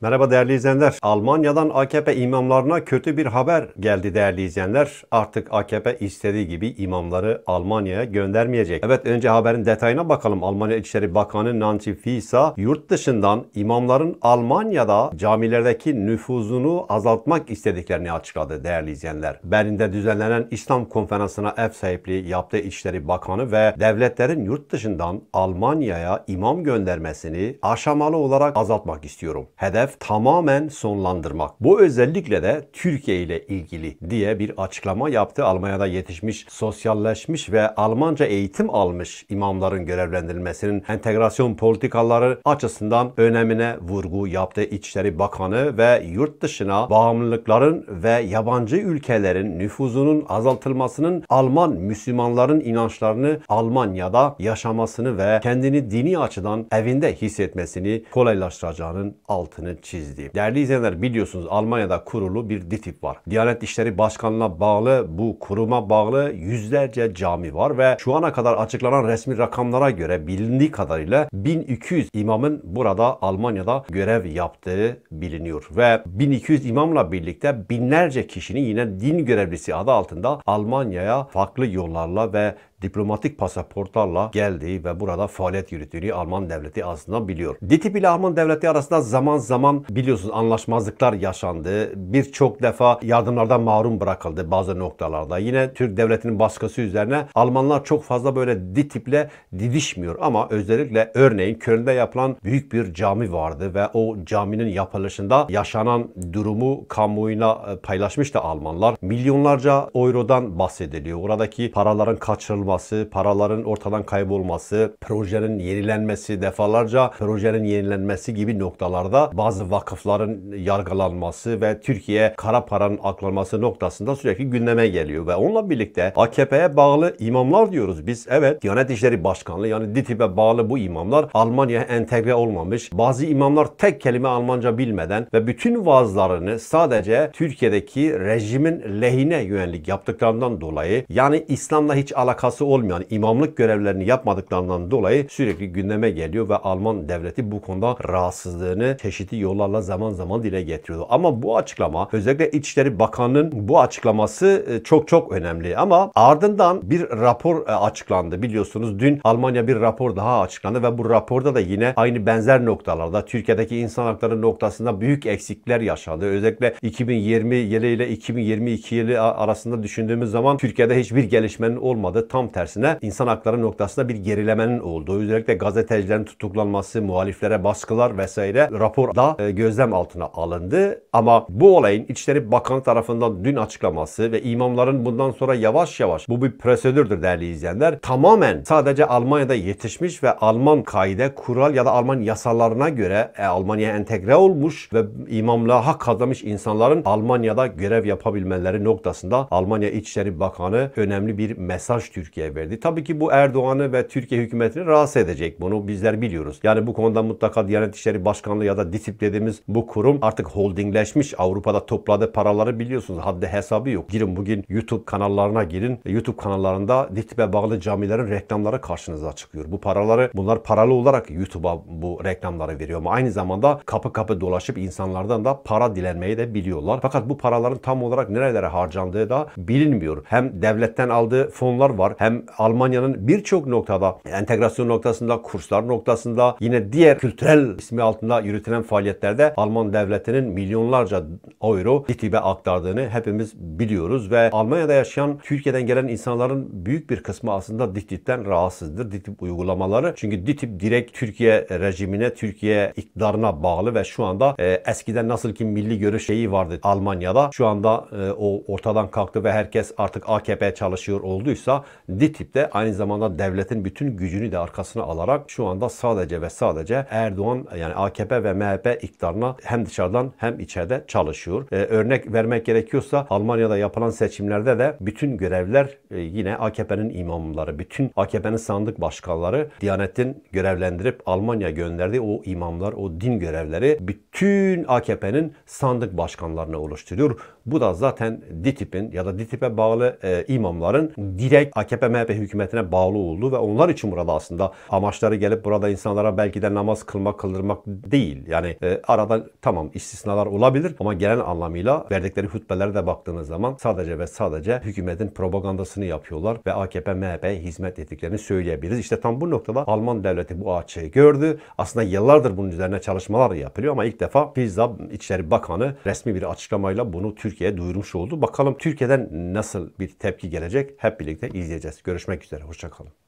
Merhaba değerli izleyenler. Almanya'dan AKP imamlarına kötü bir haber geldi değerli izleyenler. Artık AKP istediği gibi imamları Almanya'ya göndermeyecek. Evet önce haberin detayına bakalım. Almanya İçişleri Bakanı Nancy Fisa yurt dışından imamların Almanya'da camilerdeki nüfuzunu azaltmak istediklerini açıkladı değerli izleyenler. Berlin'de düzenlenen İslam konferansına ev sahipliği yaptığı İçişleri Bakanı ve devletlerin yurt dışından Almanya'ya imam göndermesini aşamalı olarak azaltmak istiyorum. Hedef hedef tamamen sonlandırmak. Bu özellikle de Türkiye ile ilgili diye bir açıklama yaptı. Almanya'da yetişmiş, sosyalleşmiş ve Almanca eğitim almış imamların görevlendirilmesinin entegrasyon politikaları açısından önemine vurgu yaptı İçişleri Bakanı ve yurt dışına bağımlılıkların ve yabancı ülkelerin nüfuzunun azaltılmasının Alman Müslümanların inançlarını Almanya'da yaşamasını ve kendini dini açıdan evinde hissetmesini kolaylaştıracağının altını çizdi. Değerli izleyenler biliyorsunuz Almanya'da kurulu bir DİTİB var. Diyanet İşleri Başkanlığı'na bağlı bu kuruma bağlı yüzlerce cami var ve şu ana kadar açıklanan resmi rakamlara göre bilindiği kadarıyla 1200 imamın burada Almanya'da görev yaptığı biliniyor. Ve 1200 imamla birlikte binlerce kişinin yine din görevlisi adı altında Almanya'ya farklı yollarla ve diplomatik pasaportlarla geldi ve burada faaliyet yürüttüğünü Alman devleti aslında biliyor. DTIP ile Alman devleti arasında zaman zaman biliyorsunuz anlaşmazlıklar yaşandı. Birçok defa yardımlardan mahrum bırakıldı bazı noktalarda. Yine Türk devletinin baskısı üzerine Almanlar çok fazla böyle DTIP ile didişmiyor ama özellikle örneğin Köln'de yapılan büyük bir cami vardı ve o caminin yapılışında yaşanan durumu kamuoyuna e, paylaşmıştı Almanlar. Milyonlarca eurodan bahsediliyor. Oradaki paraların kaçırılması olması, paraların ortadan kaybolması, projenin yenilenmesi, defalarca projenin yenilenmesi gibi noktalarda bazı vakıfların yargılanması ve Türkiye kara paranın aklanması noktasında sürekli gündeme geliyor ve onunla birlikte AKP'ye bağlı imamlar diyoruz biz. Evet Diyanet İşleri Başkanlığı yani DİTİB'e bağlı bu imamlar Almanya'ya entegre olmamış. Bazı imamlar tek kelime Almanca bilmeden ve bütün vaazlarını sadece Türkiye'deki rejimin lehine yönelik yaptıklarından dolayı yani İslam'la hiç alakası vasıfası olmayan imamlık görevlerini yapmadıklarından dolayı sürekli gündeme geliyor ve Alman devleti bu konuda rahatsızlığını çeşitli yollarla zaman zaman dile getiriyordu. Ama bu açıklama özellikle İçişleri Bakanı'nın bu açıklaması e, çok çok önemli ama ardından bir rapor e, açıklandı biliyorsunuz. Dün Almanya bir rapor daha açıklandı ve bu raporda da yine aynı benzer noktalarda Türkiye'deki insan hakları noktasında büyük eksikler yaşandı. Özellikle 2020 yılı ile 2022 yılı arasında düşündüğümüz zaman Türkiye'de hiçbir gelişmenin olmadı tam tam tersine insan hakları noktasında bir gerilemenin olduğu, özellikle gazetecilerin tutuklanması, muhaliflere baskılar vesaire raporda e, gözlem altına alındı. Ama bu olayın İçişleri Bakanı tarafından dün açıklaması ve imamların bundan sonra yavaş yavaş bu bir prosedürdür değerli izleyenler. Tamamen sadece Almanya'da yetişmiş ve Alman kaide, kural ya da Alman yasalarına göre e, Almanya'ya entegre olmuş ve imamlığa hak kazanmış insanların Almanya'da görev yapabilmeleri noktasında Almanya İçişleri Bakanı önemli bir mesaj Türkiye Türkiye'ye verdi. Tabii ki bu Erdoğan'ı ve Türkiye hükümetini rahatsız edecek. Bunu bizler biliyoruz. Yani bu konuda mutlaka Diyanet İşleri Başkanlığı ya da DİSİP dediğimiz bu kurum artık holdingleşmiş. Avrupa'da topladığı paraları biliyorsunuz. Haddi hesabı yok. Girin bugün YouTube kanallarına girin. E, YouTube kanallarında DİSİP'e bağlı camilerin reklamları karşınıza çıkıyor. Bu paraları bunlar paralı olarak YouTube'a bu reklamları veriyor. Ama aynı zamanda kapı kapı dolaşıp insanlardan da para dilenmeyi de biliyorlar. Fakat bu paraların tam olarak nerelere harcandığı da bilinmiyor. Hem devletten aldığı fonlar var. Hem hem Almanya'nın birçok noktada entegrasyon noktasında, kurslar noktasında yine diğer kültürel ismi altında yürütülen faaliyetlerde Alman devletinin milyonlarca euro DİTİB'e aktardığını hepimiz biliyoruz ve Almanya'da yaşayan Türkiye'den gelen insanların büyük bir kısmı aslında DİTİB'den rahatsızdır. DİTİB uygulamaları. Çünkü DİTİB direkt Türkiye rejimine, Türkiye iktidarına bağlı ve şu anda e, eskiden nasıl ki milli görüş şeyi vardı Almanya'da. Şu anda e, o ortadan kalktı ve herkes artık AKP çalışıyor olduysa DİTİP de aynı zamanda devletin bütün gücünü de arkasına alarak şu anda sadece ve sadece Erdoğan yani AKP ve MHP iktidarına hem dışarıdan hem içeride çalışıyor. Ee, örnek vermek gerekiyorsa Almanya'da yapılan seçimlerde de bütün görevler e, yine AKP'nin imamları, bütün AKP'nin sandık başkanları Diyanet'in görevlendirip Almanya gönderdiği o imamlar, o din görevleri bütün AKP'nin sandık başkanlarını oluşturuyor. Bu da zaten DİTİP'in ya da DİTİP'e bağlı e, imamların direkt AKP-MHP hükümetine bağlı olduğu ve onlar için burada aslında amaçları gelip burada insanlara belki de namaz kılmak, kıldırmak değil. Yani e, arada tamam istisnalar olabilir ama genel anlamıyla verdikleri hutbelere de baktığınız zaman sadece ve sadece hükümetin propagandasını yapıyorlar ve AKP-MHP'ye hizmet ettiklerini söyleyebiliriz. İşte tam bu noktada Alman devleti bu açığı gördü. Aslında yıllardır bunun üzerine çalışmalar yapılıyor ama ilk defa bizzat İçişleri Bakanı resmi bir açıklamayla bunu Türkiye Türkiye'ye duyurmuş oldu. Bakalım Türkiye'den nasıl bir tepki gelecek hep birlikte izleyeceğiz. Görüşmek üzere, hoşçakalın.